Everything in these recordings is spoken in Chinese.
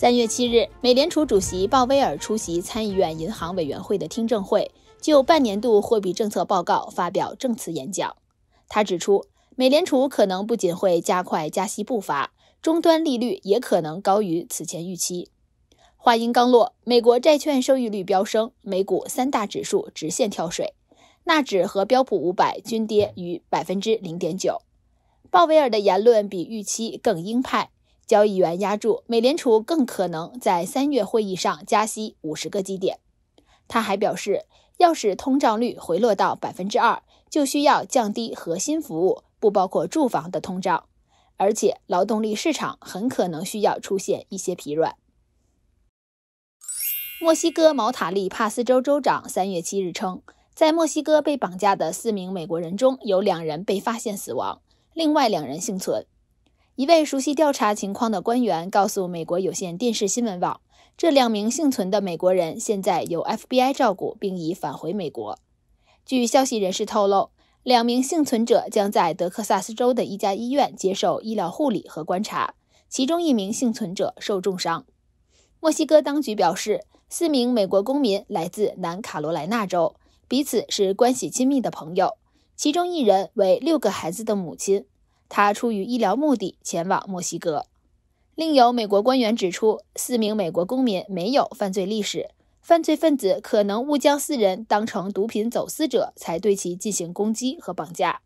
三月七日，美联储主席鲍威尔出席参议院银行委员会的听证会，就半年度货币政策报告发表证词演讲。他指出，美联储可能不仅会加快加息步伐，终端利率也可能高于此前预期。话音刚落，美国债券收益率飙升，美股三大指数直线跳水，纳指和标普五百均跌逾百分之零点九。鲍威尔的言论比预期更鹰派。交易员压住，美联储更可能在三月会议上加息五十个基点。他还表示，要使通胀率回落到百分之二，就需要降低核心服务（不包括住房）的通胀，而且劳动力市场很可能需要出现一些疲软。墨西哥毛塔利帕斯州州长三月七日称，在墨西哥被绑架的四名美国人中有两人被发现死亡，另外两人幸存。一位熟悉调查情况的官员告诉美国有线电视新闻网，这两名幸存的美国人现在由 FBI 照顾，并已返回美国。据消息人士透露，两名幸存者将在德克萨斯州的一家医院接受医疗护理和观察，其中一名幸存者受重伤。墨西哥当局表示，四名美国公民来自南卡罗来纳州，彼此是关系亲密的朋友，其中一人为六个孩子的母亲。他出于医疗目的前往墨西哥。另有美国官员指出，四名美国公民没有犯罪历史，犯罪分子可能误将四人当成毒品走私者，才对其进行攻击和绑架。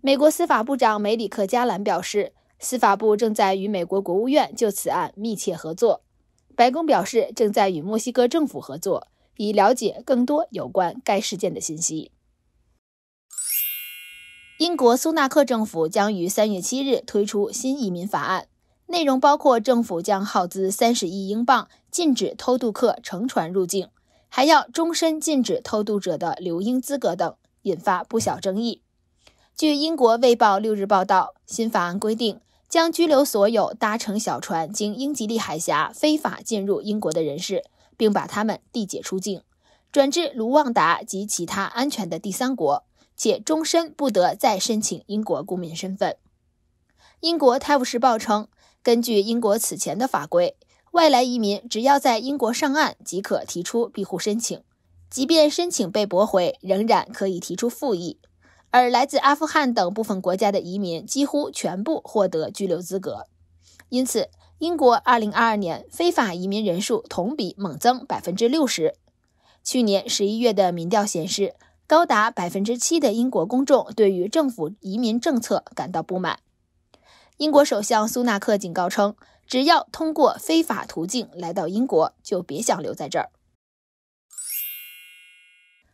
美国司法部长梅里克·加兰表示，司法部正在与美国国务院就此案密切合作。白宫表示，正在与墨西哥政府合作，以了解更多有关该事件的信息。英国苏纳克政府将于三月七日推出新移民法案，内容包括政府将耗资三十亿英镑，禁止偷渡客乘船入境，还要终身禁止偷渡者的留英资格等，引发不小争议。据英国《卫报》六日报道，新法案规定将拘留所有搭乘小船经英吉利海峡非法进入英国的人士，并把他们递解出境，转至卢旺达及其他安全的第三国。且终身不得再申请英国公民身份。英国《泰晤士报》称，根据英国此前的法规，外来移民只要在英国上岸即可提出庇护申请，即便申请被驳回，仍然可以提出复议。而来自阿富汗等部分国家的移民几乎全部获得居留资格，因此，英国2022年非法移民人数同比猛增60%。去年11月的民调显示。高达百分之七的英国公众对于政府移民政策感到不满。英国首相苏纳克警告称：“只要通过非法途径来到英国，就别想留在这儿。”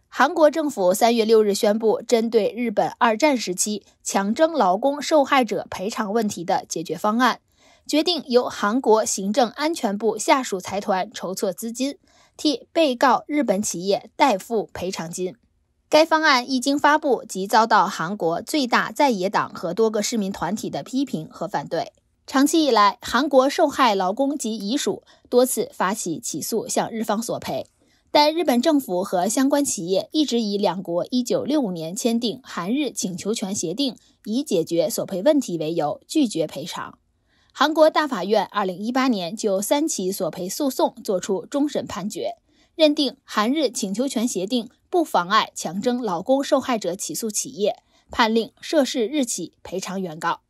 韩国政府三月六日宣布，针对日本二战时期强征劳工受害者赔偿问题的解决方案，决定由韩国行政安全部下属财团筹措资金，替被告日本企业代付赔偿金。该方案一经发布，即遭到韩国最大在野党和多个市民团体的批评和反对。长期以来，韩国受害劳工及遗属多次发起起诉，向日方索赔，但日本政府和相关企业一直以两国1965年签订《韩日请求权协定》以解决索赔问题为由，拒绝赔偿。韩国大法院2018年就三起索赔诉讼作出终审判决。认定韩日请求权协定不妨碍强征劳工受害者起诉企业，判令涉事日企赔偿原告。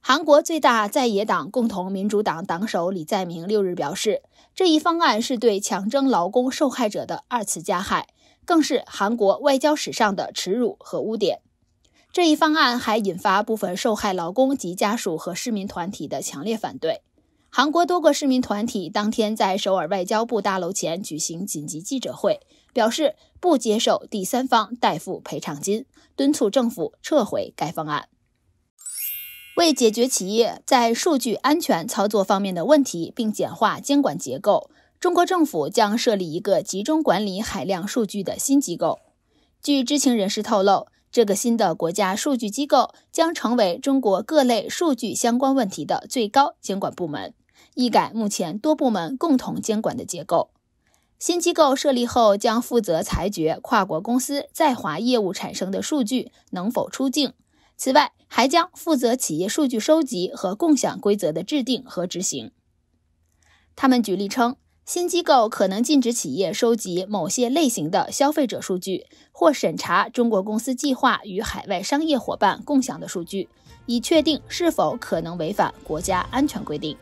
韩国最大在野党共同民主党党首李在明六日表示，这一方案是对强征劳工受害者的二次加害，更是韩国外交史上的耻辱和污点。这一方案还引发部分受害劳工及家属和市民团体的强烈反对。韩国多个市民团体当天在首尔外交部大楼前举行紧急记者会，表示不接受第三方代付赔偿金，敦促政府撤回该方案。为解决企业在数据安全操作方面的问题，并简化监管结构，中国政府将设立一个集中管理海量数据的新机构。据知情人士透露，这个新的国家数据机构将成为中国各类数据相关问题的最高监管部门。一改目前多部门共同监管的结构，新机构设立后将负责裁决跨国公司在华业务产生的数据能否出境。此外，还将负责企业数据收集和共享规则的制定和执行。他们举例称，新机构可能禁止企业收集某些类型的消费者数据，或审查中国公司计划与海外商业伙伴共享的数据，以确定是否可能违反国家安全规定。